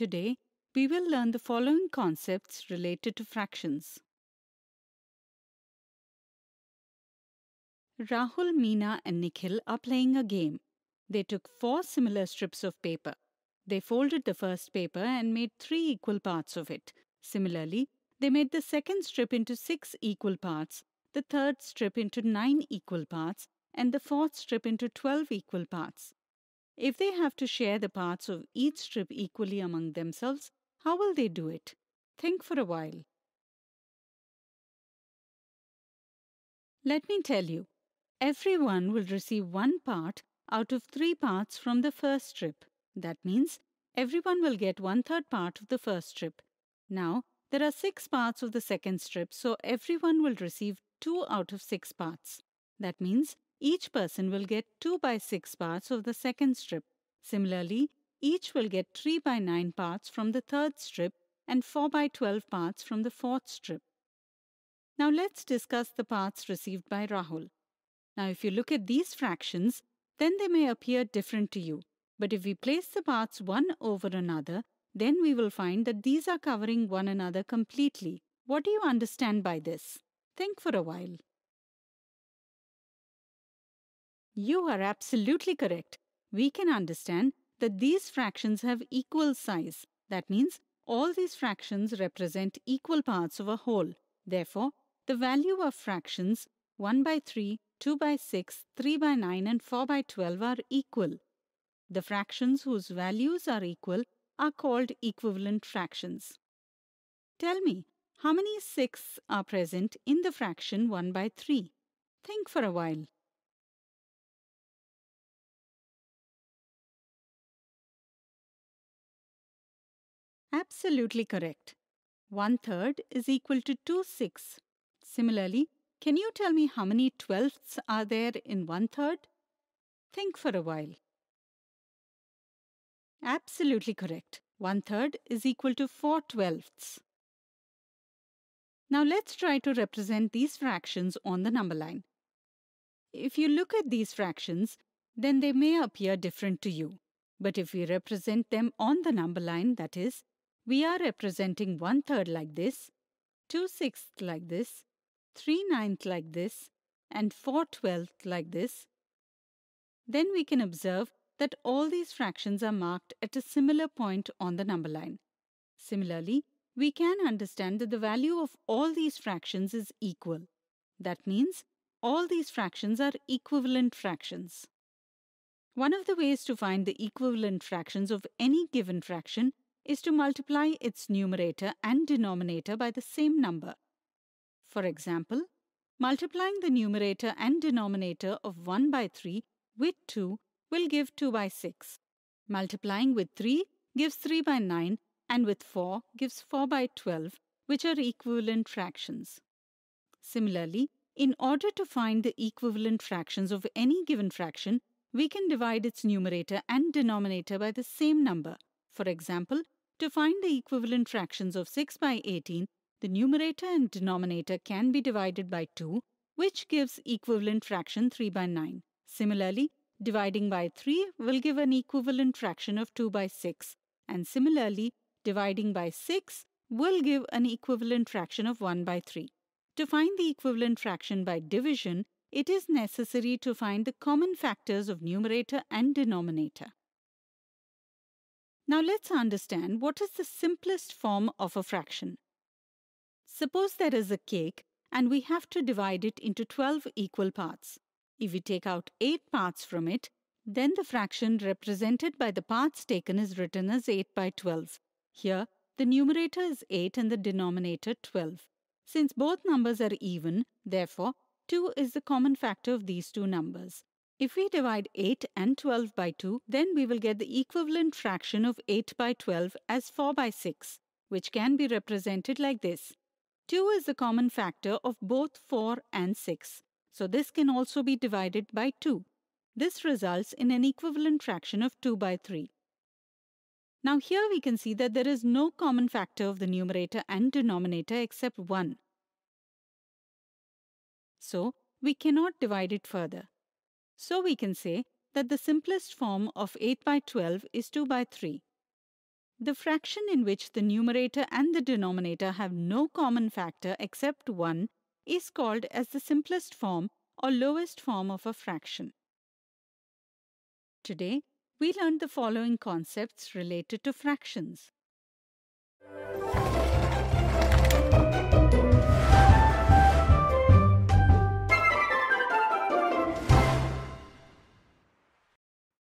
Today, we will learn the following concepts related to fractions. Rahul, Meena and Nikhil are playing a game. They took four similar strips of paper. They folded the first paper and made three equal parts of it. Similarly, they made the second strip into six equal parts, the third strip into nine equal parts, and the fourth strip into 12 equal parts. If they have to share the parts of each strip equally among themselves, how will they do it? Think for a while. Let me tell you, everyone will receive one part out of three parts from the first strip. That means everyone will get one-third part of the first strip. Now, there are six parts of the second strip, so everyone will receive two out of six parts. That means each person will get 2 by 6 parts of the second strip. Similarly, each will get 3 by 9 parts from the third strip and 4 by 12 parts from the fourth strip. Now let's discuss the parts received by Rahul. Now if you look at these fractions, then they may appear different to you. But if we place the parts one over another, then we will find that these are covering one another completely. What do you understand by this? Think for a while. You are absolutely correct. We can understand that these fractions have equal size. That means all these fractions represent equal parts of a whole. Therefore, the value of fractions 1 by 3, 2 by 6, 3 by 9 and 4 by 12 are equal. The fractions whose values are equal are called equivalent fractions. Tell me, how many 6s are present in the fraction 1 by 3? Think for a while. Absolutely correct. One third is equal to two sixths. Similarly, can you tell me how many twelfths are there in one third? Think for a while. Absolutely correct. One third is equal to four twelfths. Now let's try to represent these fractions on the number line. If you look at these fractions, then they may appear different to you. But if we represent them on the number line, that is, we are representing one third like this, two sixths like this, three ninths like this, and four twelfths like this, then we can observe that all these fractions are marked at a similar point on the number line. Similarly, we can understand that the value of all these fractions is equal. That means all these fractions are equivalent fractions. One of the ways to find the equivalent fractions of any given fraction is to multiply its numerator and denominator by the same number. For example, multiplying the numerator and denominator of 1 by 3 with 2 will give 2 by 6. Multiplying with 3 gives 3 by 9 and with 4 gives 4 by 12, which are equivalent fractions. Similarly, in order to find the equivalent fractions of any given fraction, we can divide its numerator and denominator by the same number for example, to find the equivalent fractions of 6 by 18, the numerator and denominator can be divided by 2, which gives equivalent fraction 3 by 9. Similarly, dividing by 3 will give an equivalent fraction of 2 by 6, and similarly, dividing by 6 will give an equivalent fraction of 1 by 3. To find the equivalent fraction by division, it is necessary to find the common factors of numerator and denominator. Now let's understand what is the simplest form of a fraction. Suppose there is a cake and we have to divide it into 12 equal parts. If we take out 8 parts from it, then the fraction represented by the parts taken is written as 8 by 12. Here, the numerator is 8 and the denominator 12. Since both numbers are even, therefore, 2 is the common factor of these two numbers. If we divide 8 and 12 by 2, then we will get the equivalent fraction of 8 by 12 as 4 by 6, which can be represented like this. 2 is the common factor of both 4 and 6, so this can also be divided by 2. This results in an equivalent fraction of 2 by 3. Now here we can see that there is no common factor of the numerator and denominator except 1. So, we cannot divide it further. So we can say that the simplest form of 8 by 12 is 2 by 3. The fraction in which the numerator and the denominator have no common factor except 1 is called as the simplest form or lowest form of a fraction. Today, we learned the following concepts related to fractions.